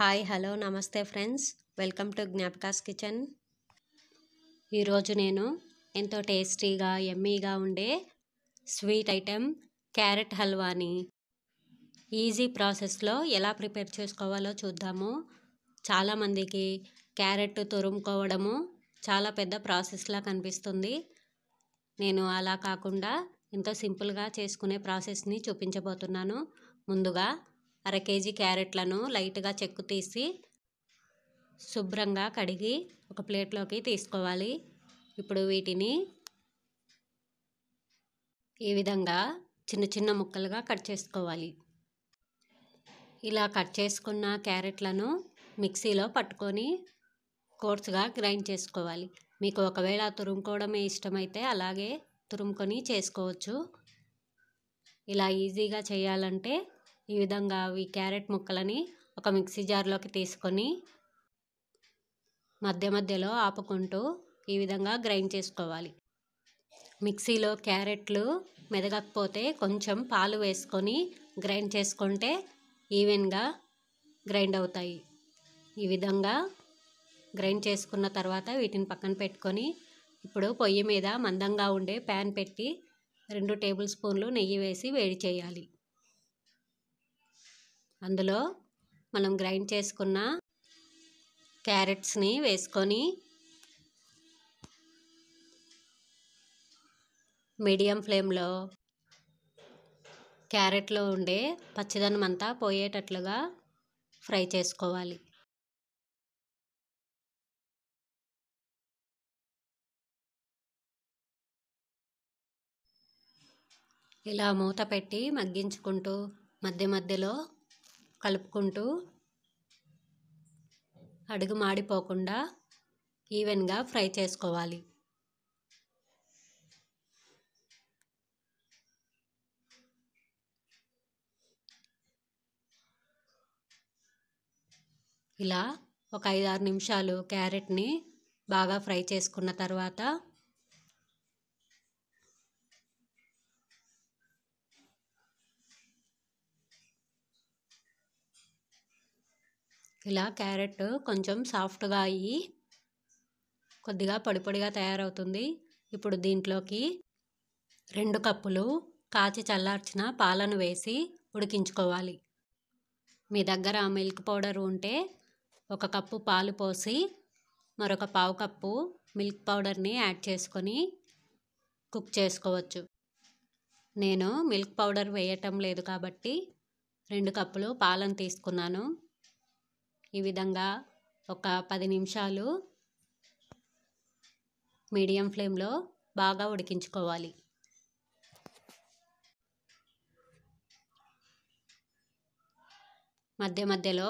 hi hello నమస్తే friends welcome to జ్ఞాపకాస్ kitchen ఈరోజు నేను ఎంతో టేస్టీగా ఎమ్మీగా ఉండే స్వీట్ ఐటెం క్యారెట్ హల్వాని ఈజీ ప్రాసెస్లో ఎలా ప్రిపేర్ చేసుకోవాలో చూద్దాము చాలామందికి క్యారెట్ తురుముకోవడము చాలా పెద్ద ప్రాసెస్లా కనిపిస్తుంది నేను అలా కాకుండా ఎంతో సింపుల్గా చేసుకునే ప్రాసెస్ని చూపించబోతున్నాను ముందుగా అర కేజీ క్యారెట్లను లైట్గా చెక్కు తీసి శుభ్రంగా కడిగి ఒక ప్లేట్లోకి తీసుకోవాలి ఇప్పుడు వీటిని ఈ విధంగా చిన్న చిన్న ముక్కలుగా కట్ చేసుకోవాలి ఇలా కట్ చేసుకున్న క్యారెట్లను మిక్సీలో పట్టుకొని కోర్సుగా గ్రైండ్ చేసుకోవాలి మీకు ఒకవేళ తురుముకోవడమే ఇష్టమైతే అలాగే తురుముకొని చేసుకోవచ్చు ఇలా ఈజీగా చేయాలంటే ఈ విధంగా అవి క్యారెట్ ముక్కలని ఒక మిక్సీ జార్లోకి తీసుకొని మధ్య మధ్యలో ఆపుకుంటూ ఈ విధంగా గ్రైండ్ చేసుకోవాలి మిక్సీలో క్యారెట్లు మెదగకపోతే కొంచెం పాలు వేసుకొని గ్రైండ్ చేసుకుంటే ఈవెన్గా గ్రైండ్ అవుతాయి ఈ విధంగా గ్రైండ్ చేసుకున్న తర్వాత వీటిని పక్కన పెట్టుకొని ఇప్పుడు పొయ్యి మీద మందంగా ఉండే ప్యాన్ పెట్టి రెండు టేబుల్ స్పూన్లు నెయ్యి వేసి వేడి చేయాలి అందులో మనం గ్రైండ్ చేసుకున్న క్యారెట్స్ని వేసుకొని మీడియం ఫ్లేమ్లో క్యారెట్లో ఉండే పచ్చిదనం అంతా పోయేటట్లుగా ఫ్రై చేసుకోవాలి ఇలా మూత పెట్టి మగ్గించుకుంటూ మధ్య మధ్యలో కలుపుకుంటూ అడుగు మాడిపోకుండా ఈవెన్గా ఫ్రై చేసుకోవాలి ఇలా ఒక ఐదారు నిమిషాలు క్యారెట్ని బాగా ఫ్రై చేసుకున్న తర్వాత ఇలా క్యారెట్ కొంచెం సాఫ్ట్గా అయ్యి కొద్దిగా పొడి పొడిగా తయారవుతుంది ఇప్పుడు దీంట్లోకి రెండు కప్పులు కాచి చల్లార్చిన పాలను వేసి ఉడికించుకోవాలి మీ దగ్గర మిల్క్ పౌడర్ ఉంటే ఒక కప్పు పాలు పోసి మరొక పావు కప్పు మిల్క్ పౌడర్ని యాడ్ చేసుకొని కుక్ చేసుకోవచ్చు నేను మిల్క్ పౌడర్ వేయటం లేదు కాబట్టి రెండు కప్పులు పాలను తీసుకున్నాను ఈ విధంగా ఒక పది నిమిషాలు మీడియం ఫ్లేమ్లో బాగా ఉడికించుకోవాలి మధ్య మధ్యలో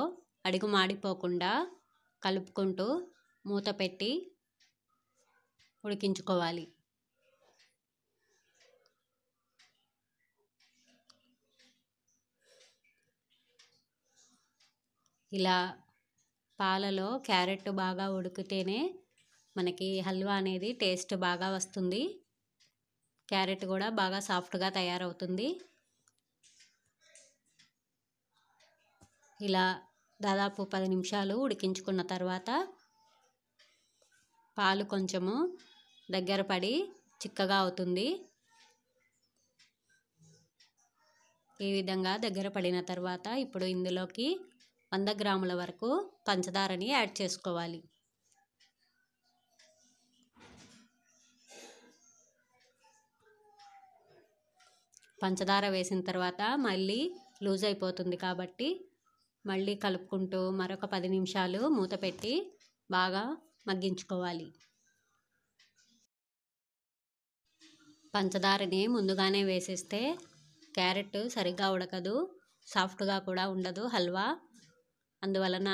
అడుగు మాడిపోకుండా కలుపుకుంటూ మూత పెట్టి ఉడికించుకోవాలి ఇలా పాలలో క్యారెట్ బాగా ఉడికితేనే మనకి హల్వా అనేది టేస్ట్ బాగా వస్తుంది క్యారెట్ కూడా బాగా సాఫ్ట్గా తయారవుతుంది ఇలా దాదాపు పది నిమిషాలు ఉడికించుకున్న తర్వాత పాలు కొంచెము దగ్గర పడి చిక్కగా అవుతుంది ఈ విధంగా దగ్గర పడిన తర్వాత ఇప్పుడు ఇందులోకి వంద గ్రాముల వరకు పంచదారని యాడ్ చేసుకోవాలి పంచదార వేసిన తర్వాత మళ్ళీ లూజ్ అయిపోతుంది కాబట్టి మళ్ళీ కలుపుకుంటూ మరొక పది నిమిషాలు మూత పెట్టి బాగా మగ్గించుకోవాలి పంచదారని ముందుగానే వేసేస్తే క్యారెట్ సరిగ్గా ఉడకదు సాఫ్ట్గా కూడా ఉండదు హల్వా అందువలన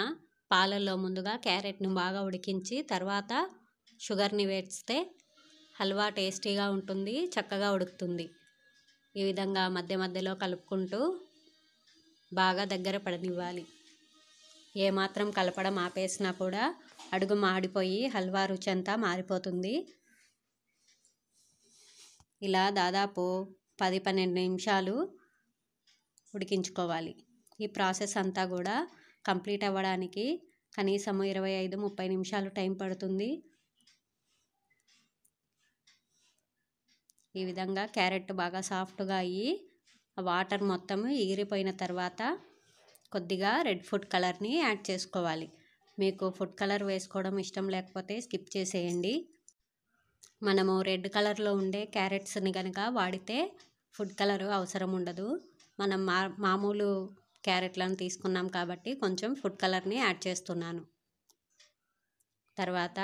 పాలల్లో ముందుగా క్యారెట్ను బాగా ఉడికించి తర్వాత షుగర్ని వేస్తే హల్వా టేస్టీగా ఉంటుంది చక్కగా ఉడుకుతుంది ఈ విధంగా మధ్య మధ్యలో కలుపుకుంటూ బాగా దగ్గర పడనివ్వాలి ఏమాత్రం కలపడం ఆపేసినా కూడా అడుగు మాడిపోయి హల్వా రుచి అంతా మారిపోతుంది ఇలా దాదాపు పది పన్నెండు నిమిషాలు ఉడికించుకోవాలి ఈ ప్రాసెస్ అంతా కూడా కంప్లీట్ అవ్వడానికి కనీసం ఇరవై ఐదు ముప్పై నిమిషాలు టైం పడుతుంది ఈ విధంగా క్యారెట్ బాగా సాఫ్ట్గా అయ్యి వాటర్ మొత్తం ఎగిరిపోయిన తర్వాత కొద్దిగా రెడ్ ఫుడ్ కలర్ని యాడ్ చేసుకోవాలి మీకు ఫుడ్ కలర్ వేసుకోవడం ఇష్టం లేకపోతే స్కిప్ చేసేయండి మనము రెడ్ కలర్లో ఉండే క్యారెట్స్ని కనుక వాడితే ఫుడ్ కలర్ అవసరం ఉండదు మనం మా మామూలు క్యారెట్లను తీసుకున్నాం కాబట్టి కొంచెం ఫుడ్ కలర్ని యాడ్ చేస్తున్నాను తర్వాత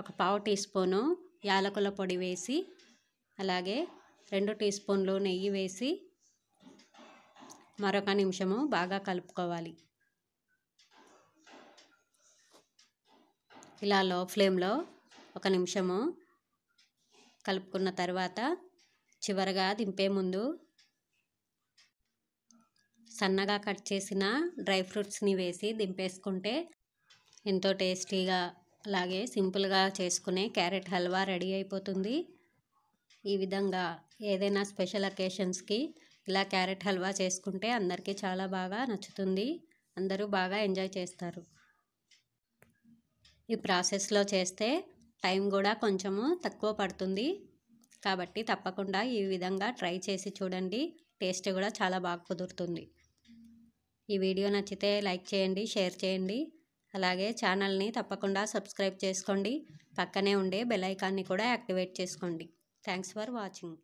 ఒక పావు టీ స్పూను యాలకుల పొడి వేసి అలాగే రెండు టీ స్పూన్లు నెయ్యి వేసి మరొక నిమిషము బాగా కలుపుకోవాలి ఇలా లో ఫ్లేమ్లో ఒక నిమిషము కలుపుకున్న తర్వాత చివరగా దింపే ముందు సన్నగా కట్ చేసిన డ్రై ఫ్రూట్స్ని వేసి దింపేసుకుంటే ఎంతో టేస్టీగా అలాగే సింపుల్గా చేసుకునే క్యారెట్ హల్వా రెడీ అయిపోతుంది ఈ విధంగా ఏదైనా స్పెషల్ అకేషన్స్కి ఇలా క్యారెట్ హల్వా చేసుకుంటే అందరికీ చాలా బాగా నచ్చుతుంది అందరూ బాగా ఎంజాయ్ చేస్తారు ఈ ప్రాసెస్లో చేస్తే టైం కూడా కొంచెము తక్కువ పడుతుంది కాబట్టి తప్పకుండా ఈ విధంగా ట్రై చేసి చూడండి టేస్ట్ కూడా చాలా బాగా కుదురుతుంది ఈ వీడియో నచ్చితే లైక్ చేయండి షేర్ చేయండి అలాగే ఛానల్ని తప్పకుండా సబ్స్క్రైబ్ చేసుకోండి పక్కనే ఉండే బెల్ ఐకాన్ని కూడా యాక్టివేట్ చేసుకోండి థ్యాంక్స్ ఫర్ వాచింగ్